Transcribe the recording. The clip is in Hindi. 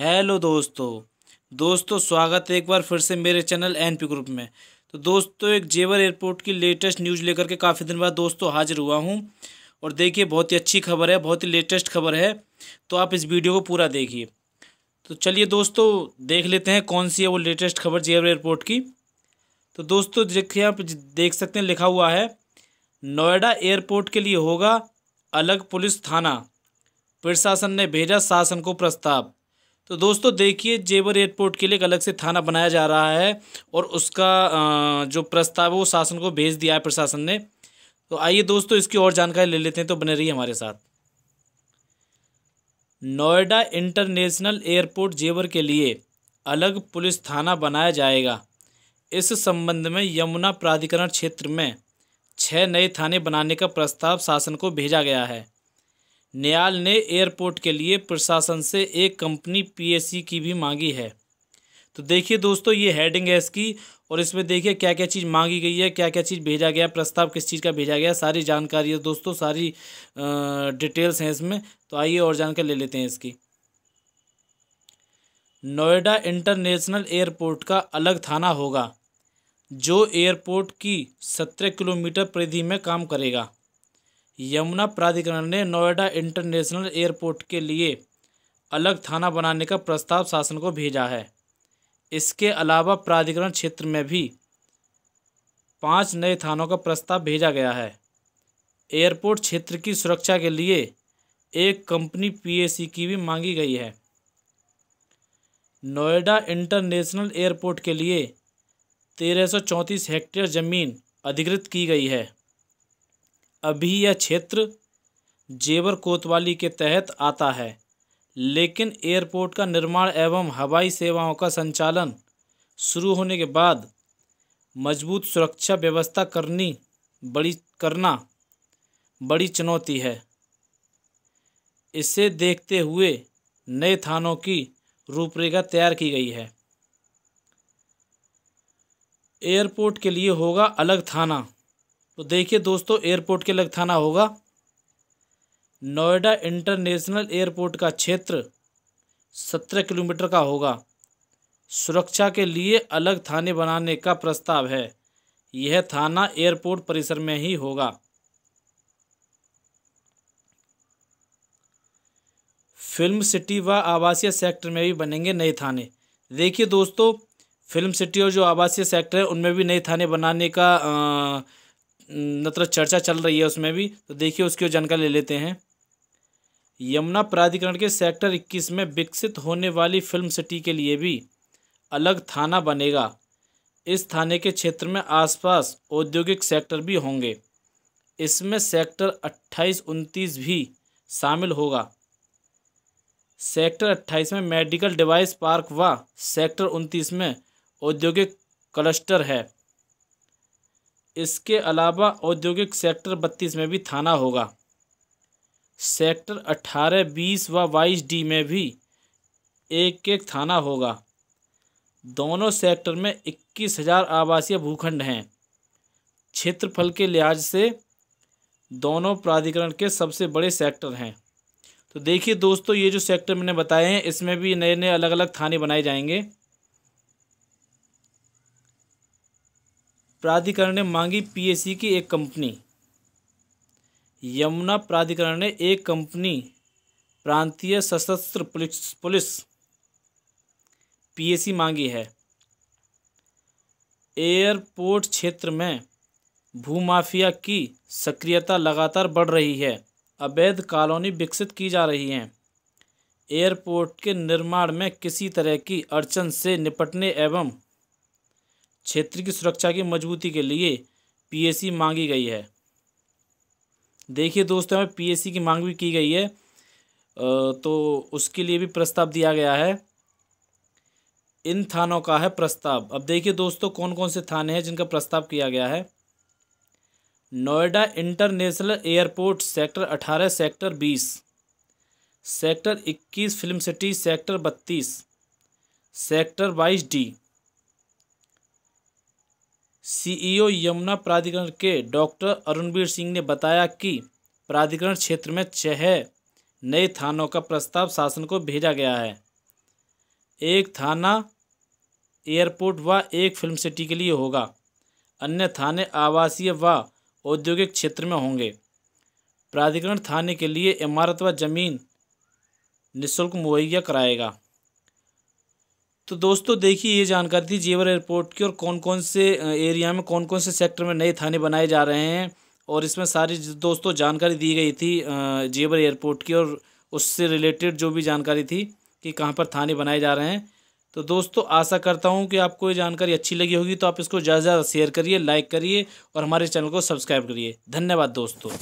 हेलो दोस्तों दोस्तों स्वागत है एक बार फिर से मेरे चैनल एन पी ग्रुप में तो दोस्तों एक जेवर एयरपोर्ट की लेटेस्ट न्यूज़ लेकर के काफ़ी दिन बाद दोस्तों हाजिर हुआ हूँ और देखिए बहुत ही अच्छी खबर है बहुत ही लेटेस्ट खबर है तो आप इस वीडियो को पूरा देखिए तो चलिए दोस्तों देख लेते हैं कौन सी है वो लेटेस्ट खबर जेवर एयरपोर्ट की तो दोस्तों देखिए आप देख सकते हैं लिखा हुआ है नोएडा एयरपोर्ट के लिए होगा अलग पुलिस थाना प्रशासन ने भेजा शासन को प्रस्ताव तो दोस्तों देखिए जेवर एयरपोर्ट के लिए एक अलग से थाना बनाया जा रहा है और उसका जो प्रस्ताव है वो शासन को भेज दिया है प्रशासन ने तो आइए दोस्तों इसकी और जानकारी ले लेते हैं तो बने रहिए हमारे साथ नोएडा इंटरनेशनल एयरपोर्ट जेवर के लिए अलग पुलिस थाना बनाया जाएगा इस संबंध में यमुना प्राधिकरण क्षेत्र में छः नए थाने बनाने का प्रस्ताव शासन को भेजा गया है न्याल ने एयरपोर्ट के लिए प्रशासन से एक कंपनी पीएसी की भी मांगी है तो देखिए दोस्तों ये हेडिंग है इसकी और इसमें देखिए क्या क्या चीज़ मांगी गई है क्या क्या चीज़ भेजा गया प्रस्ताव किस चीज़ का भेजा गया सारी जानकारी है दोस्तों सारी डिटेल्स हैं इसमें तो आइए और जानकर ले लेते हैं इसकी नोएडा इंटरनेशनल एयरपोर्ट का अलग थाना होगा जो एयरपोर्ट की सत्रह किलोमीटर परिधि में काम करेगा यमुना प्राधिकरण ने नोएडा इंटरनेशनल एयरपोर्ट के लिए अलग थाना बनाने का प्रस्ताव शासन को भेजा है इसके अलावा प्राधिकरण क्षेत्र में भी पाँच नए थानों का प्रस्ताव भेजा गया है एयरपोर्ट क्षेत्र की सुरक्षा के लिए एक कंपनी पीएसी की भी मांगी गई है नोएडा इंटरनेशनल एयरपोर्ट के लिए तेरह हेक्टेयर ज़मीन अधिकृत की गई है अभी यह क्षेत्र जेवर कोतवाली के तहत आता है लेकिन एयरपोर्ट का निर्माण एवं हवाई सेवाओं का संचालन शुरू होने के बाद मजबूत सुरक्षा व्यवस्था करनी बड़ी करना बड़ी चुनौती है इसे देखते हुए नए थानों की रूपरेखा तैयार की गई है एयरपोर्ट के लिए होगा अलग थाना तो देखिए दोस्तों एयरपोर्ट के लग थाना होगा नोएडा इंटरनेशनल एयरपोर्ट का क्षेत्र सत्रह किलोमीटर का होगा सुरक्षा के लिए अलग थाने बनाने का प्रस्ताव है यह थाना एयरपोर्ट परिसर में ही होगा फिल्म सिटी व आवासीय सेक्टर में भी बनेंगे नए थाने देखिए दोस्तों फिल्म सिटी और जो आवासीय सेक्टर है उनमें भी नए थाने बनाने का आ, नत्र चर्चा चल रही है उसमें भी तो देखिए उसकी जानकारी ले लेते हैं यमुना प्राधिकरण के सेक्टर 21 में विकसित होने वाली फिल्म सिटी के लिए भी अलग थाना बनेगा इस थाने के क्षेत्र में आसपास औद्योगिक सेक्टर भी होंगे इसमें सेक्टर 28 उनतीस भी शामिल होगा सेक्टर 28 में मेडिकल डिवाइस पार्क व सेक्टर 29 में औद्योगिक क्लस्टर है इसके अलावा औद्योगिक सेक्टर बत्तीस में भी थाना होगा सेक्टर अट्ठारह बीस व बाईस डी में भी एक एक थाना होगा दोनों सेक्टर में इक्कीस हजार आवासीय भूखंड हैं क्षेत्रफल के लिहाज से दोनों प्राधिकरण के सबसे बड़े सेक्टर हैं तो देखिए दोस्तों ये जो सेक्टर मैंने बताए हैं इसमें भी नए नए अलग अलग थाने बनाए जाएंगे प्राधिकरण ने मांगी पीएसी की एक कंपनी यमुना प्राधिकरण ने एक कंपनी प्रांतीय सशस्त्र पुलिस पुलिस पीएसी मांगी है एयरपोर्ट क्षेत्र में भूमाफिया की सक्रियता लगातार बढ़ रही है अवैध कॉलोनी विकसित की जा रही हैं एयरपोर्ट के निर्माण में किसी तरह की अड़चन से निपटने एवं क्षेत्र की सुरक्षा की मजबूती के लिए पीएसी मांगी गई है देखिए दोस्तों हमें पीएसी की मांग भी की गई है तो उसके लिए भी प्रस्ताव दिया गया है इन थानों का है प्रस्ताव अब देखिए दोस्तों कौन कौन से थाने हैं जिनका प्रस्ताव किया गया है नोएडा इंटरनेशनल एयरपोर्ट सेक्टर अठारह सेक्टर बीस सेक्टर इक्कीस फिल्म सिटी सेक्टर बत्तीस सेक्टर बाईस डी सीईओ यमुना प्राधिकरण के डॉक्टर अरुणवीर सिंह ने बताया कि प्राधिकरण क्षेत्र में छह नए थानों का प्रस्ताव शासन को भेजा गया है एक थाना एयरपोर्ट व एक फिल्म सिटी के लिए होगा अन्य थाने आवासीय व औद्योगिक क्षेत्र में होंगे प्राधिकरण थाने के लिए इमारत व जमीन निःशुल्क मुहैया कराएगा तो दोस्तों देखिए ये जानकारी थी जेवर एयरपोर्ट की और कौन कौन से एरिया में कौन कौन से सेक्टर में नए थाने बनाए जा रहे हैं और इसमें सारी दोस्तों जानकारी दी गई थी जेवर एयरपोर्ट की और उससे रिलेटेड जो भी जानकारी थी कि कहाँ पर थाने बनाए जा रहे हैं तो दोस्तों आशा करता हूँ कि आपको ये जानकारी अच्छी लगी होगी तो आप इसको ज़्यादा से ज़्यादा शेयर करिए लाइक करिए और हमारे चैनल को सब्सक्राइब करिए धन्यवाद दोस्तों